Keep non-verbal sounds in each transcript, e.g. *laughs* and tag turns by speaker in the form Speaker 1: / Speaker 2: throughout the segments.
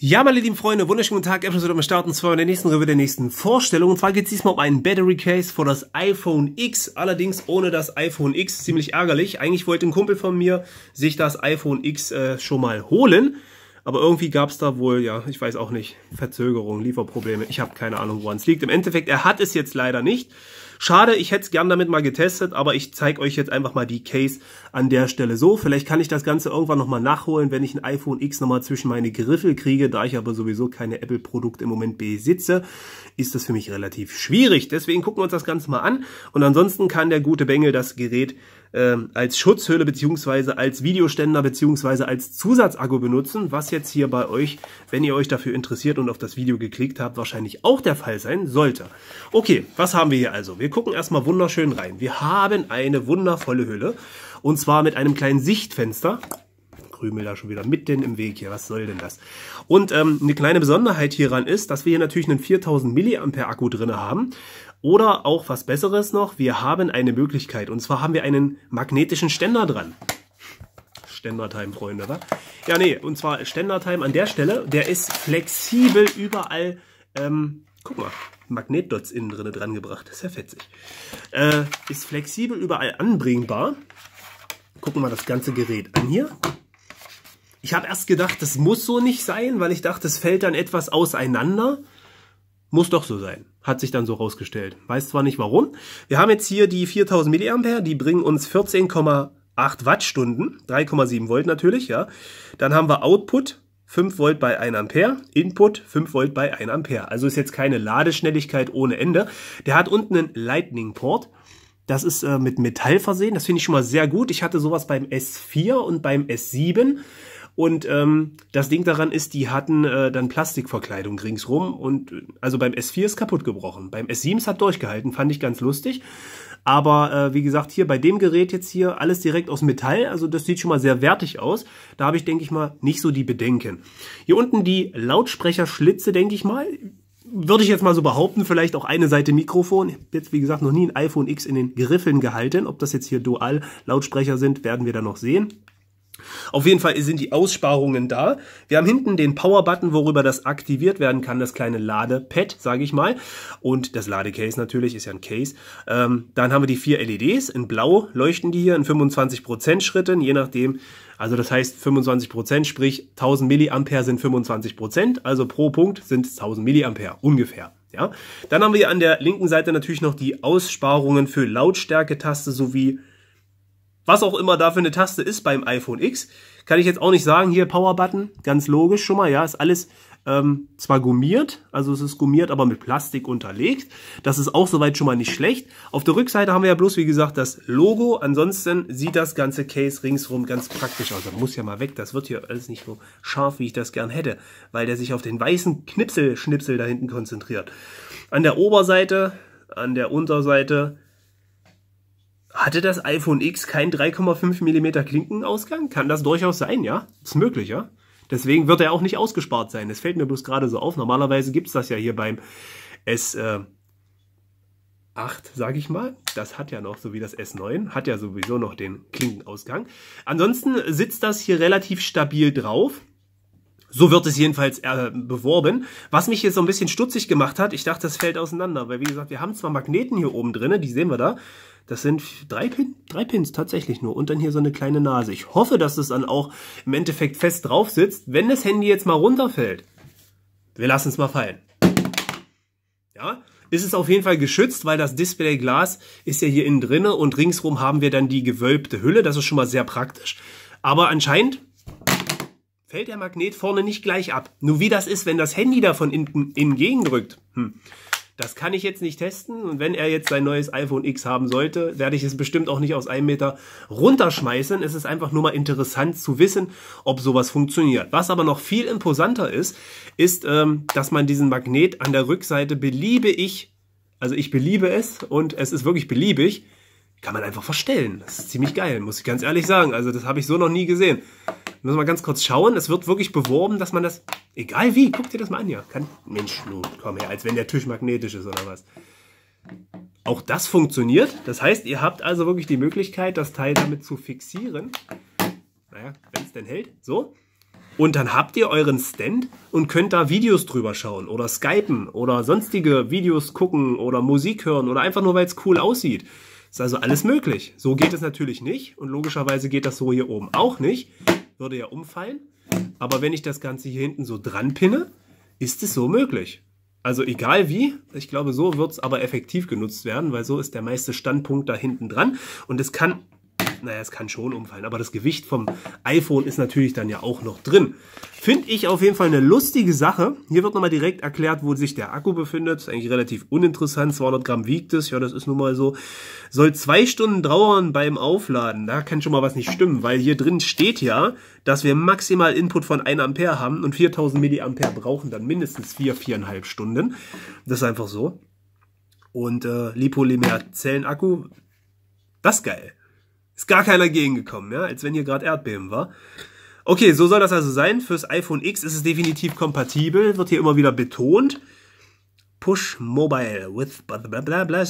Speaker 1: Ja, meine lieben Freunde, wunderschönen guten Tag. Episode am Start und zwar in der nächsten Revue der nächsten Vorstellung. Und zwar geht es diesmal um einen Battery Case für das iPhone X, allerdings ohne das iPhone X. Ziemlich ärgerlich. Eigentlich wollte ein Kumpel von mir sich das iPhone X äh, schon mal holen. Aber irgendwie gab es da wohl, ja, ich weiß auch nicht, Verzögerungen, Lieferprobleme. Ich habe keine Ahnung, woran es liegt. Im Endeffekt, er hat es jetzt leider nicht. Schade, ich hätte es gern damit mal getestet, aber ich zeige euch jetzt einfach mal die Case an der Stelle so. Vielleicht kann ich das Ganze irgendwann nochmal nachholen, wenn ich ein iPhone X nochmal zwischen meine Griffel kriege. Da ich aber sowieso keine Apple-Produkte im Moment besitze, ist das für mich relativ schwierig. Deswegen gucken wir uns das Ganze mal an. Und ansonsten kann der gute Bengel das Gerät ähm, als Schutzhülle beziehungsweise als Videoständer beziehungsweise als Zusatzakku benutzen, was jetzt hier bei euch, wenn ihr euch dafür interessiert und auf das Video geklickt habt, wahrscheinlich auch der Fall sein sollte. Okay, was haben wir hier also? Wir gucken erstmal wunderschön rein. Wir haben eine wundervolle Hülle und zwar mit einem kleinen Sichtfenster. Krümel da schon wieder mitten im Weg hier. Was soll denn das? Und ähm, eine kleine Besonderheit hieran ist, dass wir hier natürlich einen 4000 mAh Akku drin haben. Oder auch was Besseres noch, wir haben eine Möglichkeit. Und zwar haben wir einen magnetischen Ständer dran. Ständer-Time, Freunde, wa? Ja, nee, und zwar Ständer-Time an der Stelle, der ist flexibel überall. Ähm, guck mal, Magnetdots innen drin dran gebracht. Das ist ja fetzig. Äh, ist flexibel überall anbringbar. Gucken wir das ganze Gerät an hier. Ich habe erst gedacht, das muss so nicht sein, weil ich dachte, es fällt dann etwas auseinander. Muss doch so sein. Hat sich dann so rausgestellt. Weiß zwar nicht warum. Wir haben jetzt hier die 4000 mA, die bringen uns 14,8 Wattstunden, 3,7 Volt natürlich, ja. Dann haben wir Output 5 Volt bei 1 Ampere, Input 5 Volt bei 1 Ampere. Also ist jetzt keine Ladeschnelligkeit ohne Ende. Der hat unten einen Lightning Port. Das ist äh, mit Metall versehen. Das finde ich schon mal sehr gut. Ich hatte sowas beim S4 und beim S7. Und ähm, das Ding daran ist, die hatten äh, dann Plastikverkleidung ringsrum und äh, also beim S4 ist kaputt gebrochen. Beim S7 ist hat durchgehalten, fand ich ganz lustig. Aber äh, wie gesagt, hier bei dem Gerät jetzt hier alles direkt aus Metall, also das sieht schon mal sehr wertig aus. Da habe ich, denke ich mal, nicht so die Bedenken. Hier unten die Lautsprecherschlitze, denke ich mal würde ich jetzt mal so behaupten, vielleicht auch eine Seite Mikrofon. Ich habe jetzt, wie gesagt, noch nie ein iPhone X in den Griffeln gehalten. Ob das jetzt hier Dual-Lautsprecher sind, werden wir dann noch sehen. Auf jeden Fall sind die Aussparungen da. Wir haben hinten den Power-Button, worüber das aktiviert werden kann, das kleine Ladepad, sage ich mal. Und das Ladecase natürlich, ist ja ein Case. Ähm, dann haben wir die vier LEDs. In blau leuchten die hier in 25% Schritten, je nachdem. Also das heißt 25%, sprich 1000 Milliampere sind 25%, also pro Punkt sind es 1000 Milliampere ungefähr. Ja? Dann haben wir an der linken Seite natürlich noch die Aussparungen für Lautstärke-Taste sowie was auch immer da für eine Taste ist beim iPhone X, kann ich jetzt auch nicht sagen. Hier Power Button, ganz logisch schon mal, ja, ist alles ähm, zwar gummiert, also es ist gummiert, aber mit Plastik unterlegt. Das ist auch soweit schon mal nicht schlecht. Auf der Rückseite haben wir ja bloß, wie gesagt, das Logo. Ansonsten sieht das ganze Case ringsrum ganz praktisch aus. Das muss ja mal weg, das wird hier alles nicht so scharf, wie ich das gern hätte, weil der sich auf den weißen Knipsel-Schnipsel da hinten konzentriert. An der Oberseite, an der Unterseite hatte das iPhone X keinen 3,5 mm Klinkenausgang? Kann das durchaus sein, ja? Ist möglich, ja? Deswegen wird er auch nicht ausgespart sein. Das fällt mir bloß gerade so auf. Normalerweise gibt's das ja hier beim S8, äh, sage ich mal. Das hat ja noch, so wie das S9, hat ja sowieso noch den Klinkenausgang. Ansonsten sitzt das hier relativ stabil drauf. So wird es jedenfalls äh, beworben. Was mich jetzt so ein bisschen stutzig gemacht hat, ich dachte, das fällt auseinander. Weil, wie gesagt, wir haben zwar Magneten hier oben drin, die sehen wir da. Das sind drei, Pin, drei Pins tatsächlich nur. Und dann hier so eine kleine Nase. Ich hoffe, dass es dann auch im Endeffekt fest drauf sitzt, wenn das Handy jetzt mal runterfällt. Wir lassen es mal fallen. Ja, ist es auf jeden Fall geschützt, weil das Displayglas ist ja hier innen drinne und ringsrum haben wir dann die gewölbte Hülle. Das ist schon mal sehr praktisch. Aber anscheinend fällt der Magnet vorne nicht gleich ab. Nur wie das ist, wenn das Handy davon in, in gegendrückt. Hm. Das kann ich jetzt nicht testen. Und wenn er jetzt sein neues iPhone X haben sollte, werde ich es bestimmt auch nicht aus einem Meter runterschmeißen. Es ist einfach nur mal interessant zu wissen, ob sowas funktioniert. Was aber noch viel imposanter ist, ist, ähm, dass man diesen Magnet an der Rückseite beliebe ich, also ich beliebe es und es ist wirklich beliebig, kann man einfach verstellen. Das ist ziemlich geil, muss ich ganz ehrlich sagen. Also das habe ich so noch nie gesehen müssen wir ganz kurz schauen. Es wird wirklich beworben, dass man das, egal wie, guck dir das mal an hier. Kann, Mensch, nun, komm her, als wenn der Tisch magnetisch ist oder was. Auch das funktioniert. Das heißt, ihr habt also wirklich die Möglichkeit, das Teil damit zu fixieren. Naja, wenn es denn hält. So. Und dann habt ihr euren Stand und könnt da Videos drüber schauen oder skypen oder sonstige Videos gucken oder Musik hören oder einfach nur, weil es cool aussieht. Ist also alles möglich. So geht es natürlich nicht und logischerweise geht das so hier oben auch nicht würde ja umfallen. Aber wenn ich das Ganze hier hinten so dran pinne, ist es so möglich. Also egal wie, ich glaube, so wird es aber effektiv genutzt werden, weil so ist der meiste Standpunkt da hinten dran. Und es kann naja, es kann schon umfallen, aber das Gewicht vom iPhone ist natürlich dann ja auch noch drin. Finde ich auf jeden Fall eine lustige Sache. Hier wird nochmal direkt erklärt, wo sich der Akku befindet. Ist eigentlich relativ uninteressant. 200 Gramm wiegt es. Ja, das ist nun mal so. Soll zwei Stunden dauern beim Aufladen. Da kann schon mal was nicht stimmen, weil hier drin steht ja, dass wir maximal Input von 1 Ampere haben und 4000 Milliampere brauchen dann mindestens 4, vier, 4,5 Stunden. Das ist einfach so. Und äh, Lipolymer-Zellenakku, das geil. Ist gar keiner gegengekommen, ja, als wenn hier gerade Erdbeben war. Okay, so soll das also sein. Fürs iPhone X ist es definitiv kompatibel, wird hier immer wieder betont. Push Mobile with bla bla bla.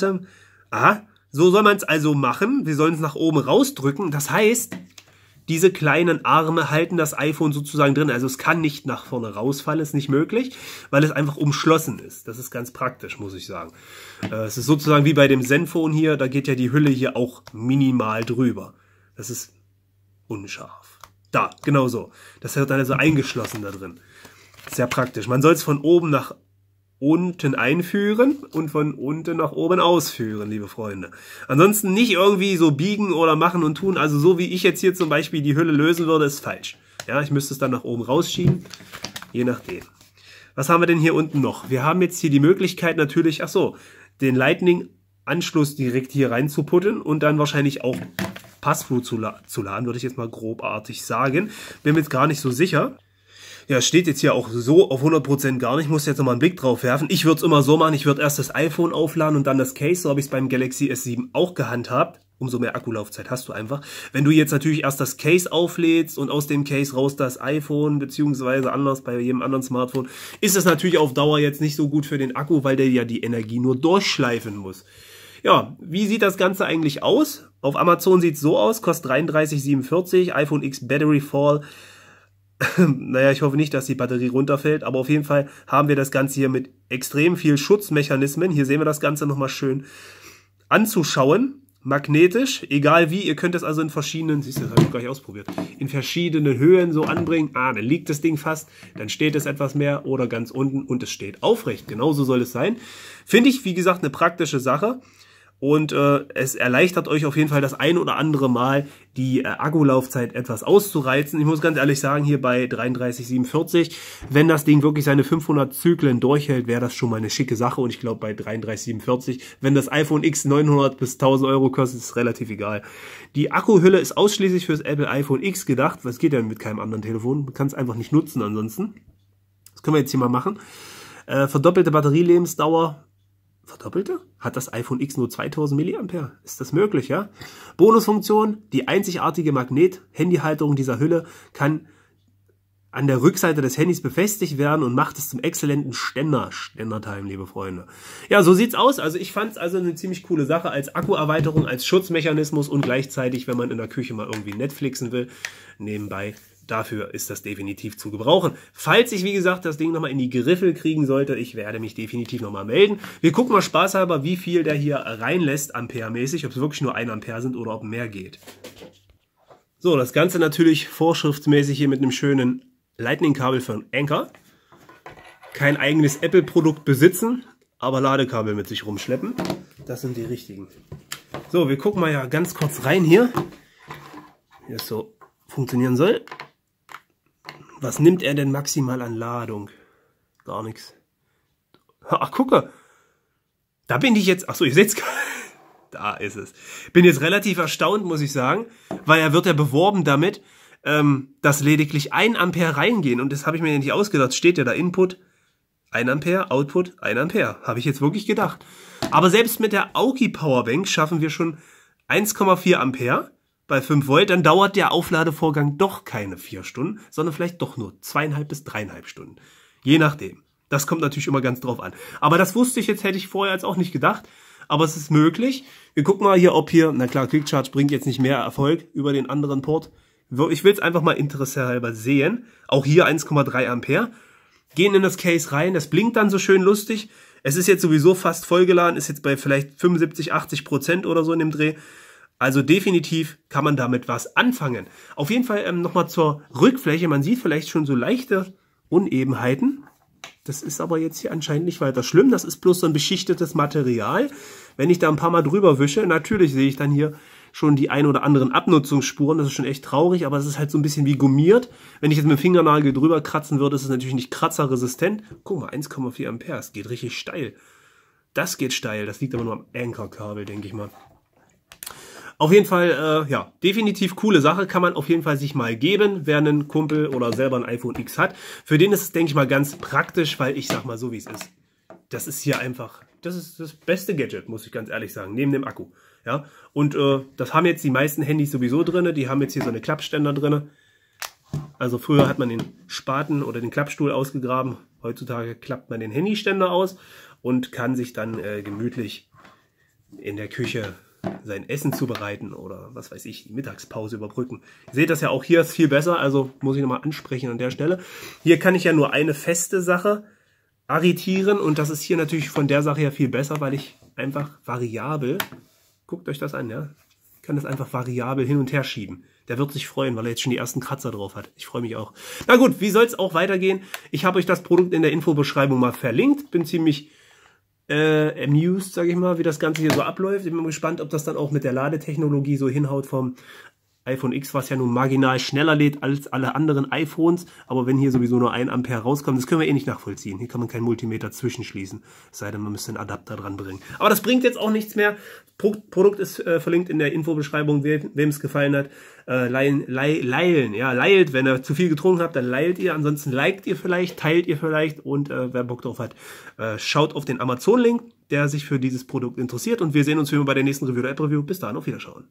Speaker 1: Aha, so soll man es also machen. Wir sollen es nach oben rausdrücken. Das heißt, diese kleinen Arme halten das iPhone sozusagen drin. Also es kann nicht nach vorne rausfallen, ist nicht möglich, weil es einfach umschlossen ist. Das ist ganz praktisch, muss ich sagen. Äh, es ist sozusagen wie bei dem Zenfone hier, da geht ja die Hülle hier auch minimal drüber. Das ist unscharf. Da, genau so. Das wird dann also eingeschlossen da drin. Sehr praktisch. Man soll es von oben nach unten einführen und von unten nach oben ausführen, liebe Freunde. Ansonsten nicht irgendwie so biegen oder machen und tun. Also so wie ich jetzt hier zum Beispiel die Hülle lösen würde, ist falsch. Ja, ich müsste es dann nach oben rausschieben, je nachdem. Was haben wir denn hier unten noch? Wir haben jetzt hier die Möglichkeit natürlich, ach so, den Lightning-Anschluss direkt hier reinzuputten und dann wahrscheinlich auch Passthrough zu, la zu laden, würde ich jetzt mal grobartig sagen. Bin mir jetzt gar nicht so sicher ja, steht jetzt hier auch so auf 100% gar nicht, muss jetzt nochmal einen Blick drauf werfen. Ich würde es immer so machen, ich würde erst das iPhone aufladen und dann das Case, so habe ich es beim Galaxy S7 auch gehandhabt. Umso mehr Akkulaufzeit hast du einfach. Wenn du jetzt natürlich erst das Case auflädst und aus dem Case raus das iPhone, beziehungsweise anders bei jedem anderen Smartphone, ist das natürlich auf Dauer jetzt nicht so gut für den Akku, weil der ja die Energie nur durchschleifen muss. Ja, wie sieht das Ganze eigentlich aus? Auf Amazon sieht's so aus, kostet 33,47, iPhone X Battery Fall ähm, naja, ich hoffe nicht, dass die Batterie runterfällt, aber auf jeden Fall haben wir das Ganze hier mit extrem viel Schutzmechanismen. Hier sehen wir das Ganze nochmal schön anzuschauen. Magnetisch, egal wie, ihr könnt es also in verschiedenen, siehst du, das habe ich gleich ausprobiert, in verschiedenen Höhen so anbringen. Ah, dann liegt das Ding fast, dann steht es etwas mehr oder ganz unten und es steht aufrecht. Genauso soll es sein. Finde ich, wie gesagt, eine praktische Sache. Und äh, es erleichtert euch auf jeden Fall das ein oder andere Mal die äh, Akkulaufzeit etwas auszureizen. Ich muss ganz ehrlich sagen, hier bei 3347, wenn das Ding wirklich seine 500 Zyklen durchhält, wäre das schon mal eine schicke Sache. Und ich glaube bei 3347, wenn das iPhone X 900 bis 1000 Euro kostet, ist es relativ egal. Die Akkuhülle ist ausschließlich fürs Apple iPhone X gedacht. Was geht denn mit keinem anderen Telefon? Man kann es einfach nicht nutzen ansonsten. Das können wir jetzt hier mal machen. Äh, verdoppelte Batterielebensdauer. Verdoppelte? hat das iPhone X nur 2000 mAh. Ist das möglich, ja? Bonusfunktion, die einzigartige Magnet-Handyhalterung dieser Hülle kann an der Rückseite des Handys befestigt werden und macht es zum exzellenten Ständer. Ständertime, liebe Freunde. Ja, so sieht's aus. Also ich fand's also eine ziemlich coole Sache als Akkuerweiterung, als Schutzmechanismus und gleichzeitig, wenn man in der Küche mal irgendwie Netflixen will, nebenbei dafür ist das definitiv zu gebrauchen. Falls ich, wie gesagt, das Ding nochmal in die Griffel kriegen sollte, ich werde mich definitiv nochmal melden. Wir gucken mal spaßhalber, wie viel der hier reinlässt, Ampere-mäßig, ob es wirklich nur ein Ampere sind oder ob mehr geht. So, das Ganze natürlich vorschriftsmäßig hier mit einem schönen Lightning-Kabel von Anker. Kein eigenes Apple-Produkt besitzen, aber Ladekabel mit sich rumschleppen. Das sind die richtigen. So, wir gucken mal ja ganz kurz rein hier, wie das so funktionieren soll. Was nimmt er denn maximal an Ladung? Gar nichts. Ach, gucke. Da bin ich jetzt. Achso, ihr seht's. *laughs* da ist es. Bin jetzt relativ erstaunt, muss ich sagen, weil er wird ja beworben damit, ähm, dass lediglich 1 Ampere reingehen. Und das habe ich mir ja nicht ausgedacht. Steht ja da Input 1 Ampere, Output 1 Ampere. Habe ich jetzt wirklich gedacht. Aber selbst mit der Auki Powerbank schaffen wir schon 1,4 Ampere bei 5 Volt, dann dauert der Aufladevorgang doch keine 4 Stunden, sondern vielleicht doch nur zweieinhalb bis dreieinhalb Stunden. Je nachdem. Das kommt natürlich immer ganz drauf an. Aber das wusste ich jetzt, hätte ich vorher jetzt auch nicht gedacht. Aber es ist möglich. Wir gucken mal hier, ob hier, na klar, Quick Charge bringt jetzt nicht mehr Erfolg über den anderen Port. Ich will es einfach mal interessehalber sehen. Auch hier 1,3 Ampere. Gehen in das Case rein, das blinkt dann so schön lustig. Es ist jetzt sowieso fast vollgeladen, ist jetzt bei vielleicht 75, 80 Prozent oder so in dem Dreh. Also definitiv kann man damit was anfangen. Auf jeden Fall ähm, nochmal zur Rückfläche. Man sieht vielleicht schon so leichte Unebenheiten. Das ist aber jetzt hier anscheinend nicht weiter schlimm. Das ist bloß so ein beschichtetes Material. Wenn ich da ein paar Mal drüber wische, natürlich sehe ich dann hier schon die ein oder anderen Abnutzungsspuren. Das ist schon echt traurig, aber es ist halt so ein bisschen wie gummiert. Wenn ich jetzt mit dem Fingernagel drüber kratzen würde, ist es natürlich nicht kratzerresistent. Guck mal, 1,4 Ampere. Es geht richtig steil. Das geht steil. Das liegt aber nur am Ankerkabel, denke ich mal. Auf jeden Fall, äh, ja, definitiv coole Sache, kann man auf jeden Fall sich mal geben, wer einen Kumpel oder selber ein iPhone X hat. Für den ist es, denke ich mal, ganz praktisch, weil ich sag mal so, wie es ist. Das ist hier einfach, das ist das beste Gadget, muss ich ganz ehrlich sagen, neben dem Akku. Ja, und äh, das haben jetzt die meisten Handys sowieso drin, die haben jetzt hier so eine Klappständer drin. Also früher hat man den Spaten oder den Klappstuhl ausgegraben, heutzutage klappt man den Handyständer aus und kann sich dann äh, gemütlich in der Küche sein Essen zubereiten oder was weiß ich, die Mittagspause überbrücken. Ihr seht das ja auch hier ist viel besser, also muss ich nochmal ansprechen an der Stelle. Hier kann ich ja nur eine feste Sache arretieren und das ist hier natürlich von der Sache her viel besser, weil ich einfach variabel, guckt euch das an, ja, kann das einfach variabel hin und her schieben. Der wird sich freuen, weil er jetzt schon die ersten Kratzer drauf hat. Ich freue mich auch. Na gut, wie soll es auch weitergehen? Ich habe euch das Produkt in der Infobeschreibung mal verlinkt. Bin ziemlich äh, amused, sage ich mal, wie das Ganze hier so abläuft. Ich bin mal gespannt, ob das dann auch mit der Ladetechnologie so hinhaut vom iPhone X, was ja nun marginal schneller lädt als alle anderen iPhones, aber wenn hier sowieso nur ein Ampere rauskommt, das können wir eh nicht nachvollziehen. Hier kann man kein Multimeter zwischenschließen, es sei denn, man müsste einen Adapter dran bringen. Aber das bringt jetzt auch nichts mehr. Pro Produkt ist äh, verlinkt in der Infobeschreibung, wem es gefallen hat. Äh, leilen, leilen, ja, leilt, wenn ihr zu viel getrunken habt, dann leilt ihr, ansonsten liked ihr vielleicht, teilt ihr vielleicht und äh, wer Bock drauf hat, äh, schaut auf den Amazon-Link, der sich für dieses Produkt interessiert und wir sehen uns wieder bei der nächsten Review oder App-Review. Bis dahin, auf Wiederschauen.